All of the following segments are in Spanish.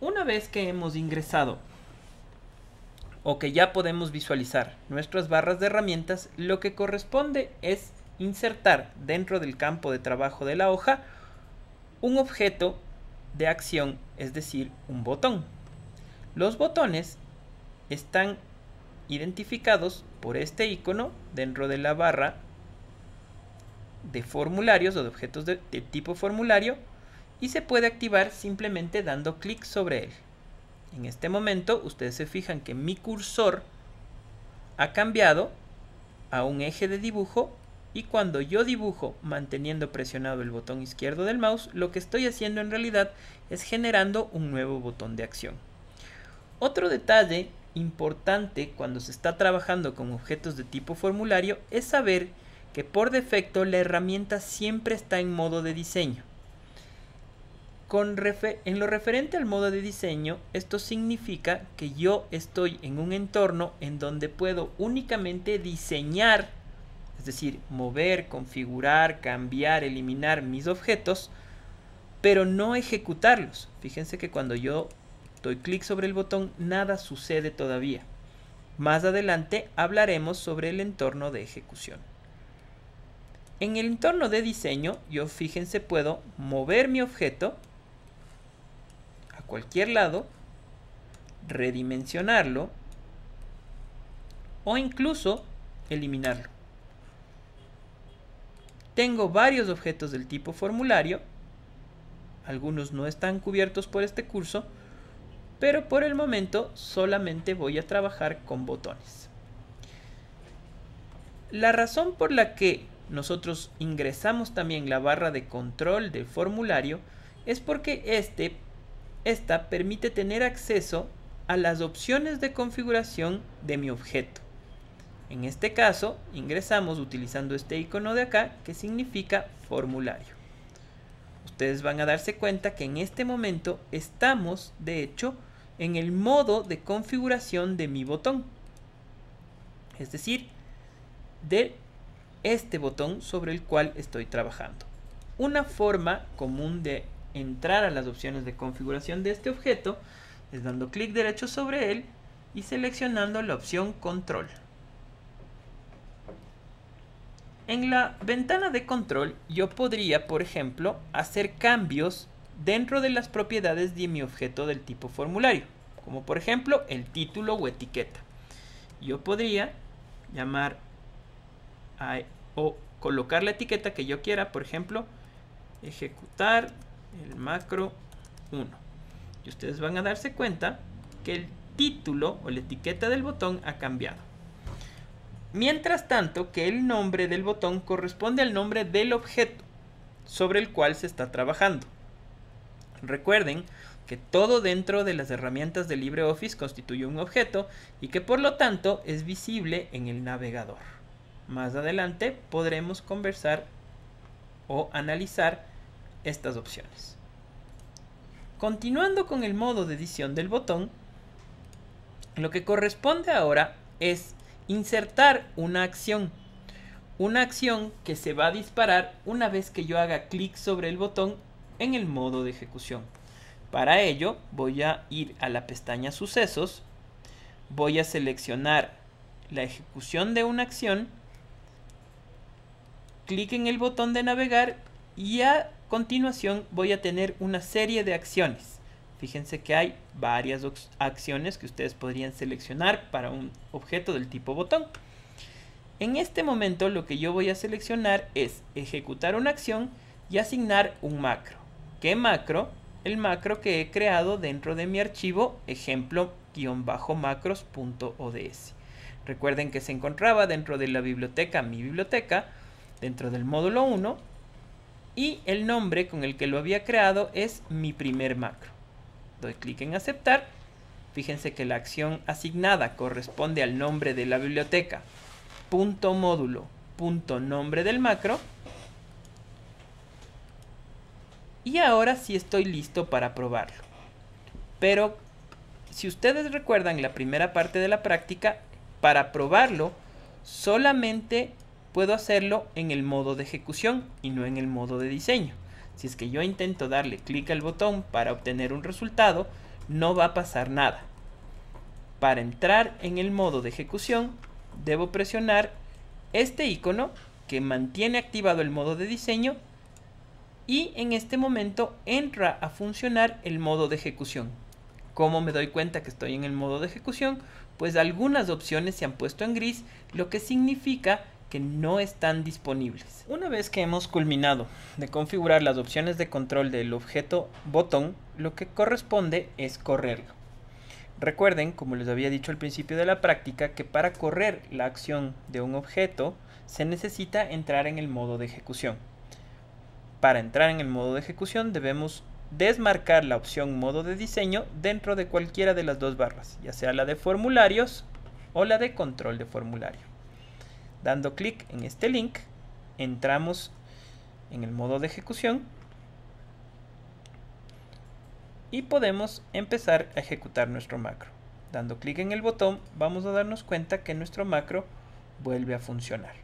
una vez que hemos ingresado o que ya podemos visualizar nuestras barras de herramientas, lo que corresponde es insertar dentro del campo de trabajo de la hoja un objeto de acción, es decir, un botón. Los botones están identificados por este icono dentro de la barra de formularios o de objetos de, de tipo formulario y se puede activar simplemente dando clic sobre él. En este momento ustedes se fijan que mi cursor ha cambiado a un eje de dibujo y cuando yo dibujo manteniendo presionado el botón izquierdo del mouse, lo que estoy haciendo en realidad es generando un nuevo botón de acción. Otro detalle importante cuando se está trabajando con objetos de tipo formulario es saber que por defecto la herramienta siempre está en modo de diseño en lo referente al modo de diseño, esto significa que yo estoy en un entorno en donde puedo únicamente diseñar, es decir, mover, configurar, cambiar, eliminar mis objetos, pero no ejecutarlos. Fíjense que cuando yo doy clic sobre el botón, nada sucede todavía. Más adelante hablaremos sobre el entorno de ejecución. En el entorno de diseño, yo fíjense puedo mover mi objeto, cualquier lado, redimensionarlo o incluso eliminarlo. Tengo varios objetos del tipo formulario, algunos no están cubiertos por este curso, pero por el momento solamente voy a trabajar con botones. La razón por la que nosotros ingresamos también la barra de control del formulario es porque este esta permite tener acceso a las opciones de configuración de mi objeto. En este caso, ingresamos utilizando este icono de acá que significa formulario. Ustedes van a darse cuenta que en este momento estamos, de hecho, en el modo de configuración de mi botón. Es decir, de este botón sobre el cual estoy trabajando. Una forma común de entrar a las opciones de configuración de este objeto es dando clic derecho sobre él y seleccionando la opción control. En la ventana de control yo podría, por ejemplo, hacer cambios dentro de las propiedades de mi objeto del tipo formulario, como por ejemplo el título o etiqueta. Yo podría llamar o colocar la etiqueta que yo quiera, por ejemplo, ejecutar el macro 1. Y ustedes van a darse cuenta que el título o la etiqueta del botón ha cambiado. Mientras tanto que el nombre del botón corresponde al nombre del objeto sobre el cual se está trabajando. Recuerden que todo dentro de las herramientas de LibreOffice constituye un objeto y que por lo tanto es visible en el navegador. Más adelante podremos conversar o analizar estas opciones. Continuando con el modo de edición del botón, lo que corresponde ahora es insertar una acción. Una acción que se va a disparar una vez que yo haga clic sobre el botón en el modo de ejecución. Para ello voy a ir a la pestaña sucesos, voy a seleccionar la ejecución de una acción, clic en el botón de navegar y a continuación voy a tener una serie de acciones. Fíjense que hay varias acciones que ustedes podrían seleccionar para un objeto del tipo botón. En este momento lo que yo voy a seleccionar es ejecutar una acción y asignar un macro. ¿Qué macro? El macro que he creado dentro de mi archivo ejemplo-macros.ods. Recuerden que se encontraba dentro de la biblioteca mi biblioteca, dentro del módulo 1 y el nombre con el que lo había creado es mi primer macro. Doy clic en aceptar. Fíjense que la acción asignada corresponde al nombre de la biblioteca. Punto módulo, punto nombre del macro. Y ahora sí estoy listo para probarlo. Pero si ustedes recuerdan la primera parte de la práctica, para probarlo solamente puedo hacerlo en el modo de ejecución y no en el modo de diseño. Si es que yo intento darle clic al botón para obtener un resultado, no va a pasar nada. Para entrar en el modo de ejecución, debo presionar este icono que mantiene activado el modo de diseño y en este momento entra a funcionar el modo de ejecución. ¿Cómo me doy cuenta que estoy en el modo de ejecución? Pues algunas opciones se han puesto en gris, lo que significa que no están disponibles. Una vez que hemos culminado de configurar las opciones de control del objeto botón, lo que corresponde es correrlo. Recuerden, como les había dicho al principio de la práctica, que para correr la acción de un objeto se necesita entrar en el modo de ejecución. Para entrar en el modo de ejecución debemos desmarcar la opción modo de diseño dentro de cualquiera de las dos barras, ya sea la de formularios o la de control de formulario. Dando clic en este link, entramos en el modo de ejecución y podemos empezar a ejecutar nuestro macro. Dando clic en el botón vamos a darnos cuenta que nuestro macro vuelve a funcionar.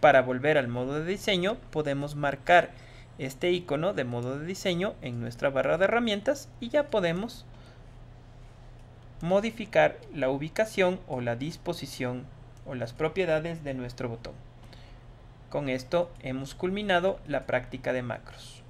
Para volver al modo de diseño podemos marcar este icono de modo de diseño en nuestra barra de herramientas y ya podemos modificar la ubicación o la disposición o las propiedades de nuestro botón. Con esto hemos culminado la práctica de macros.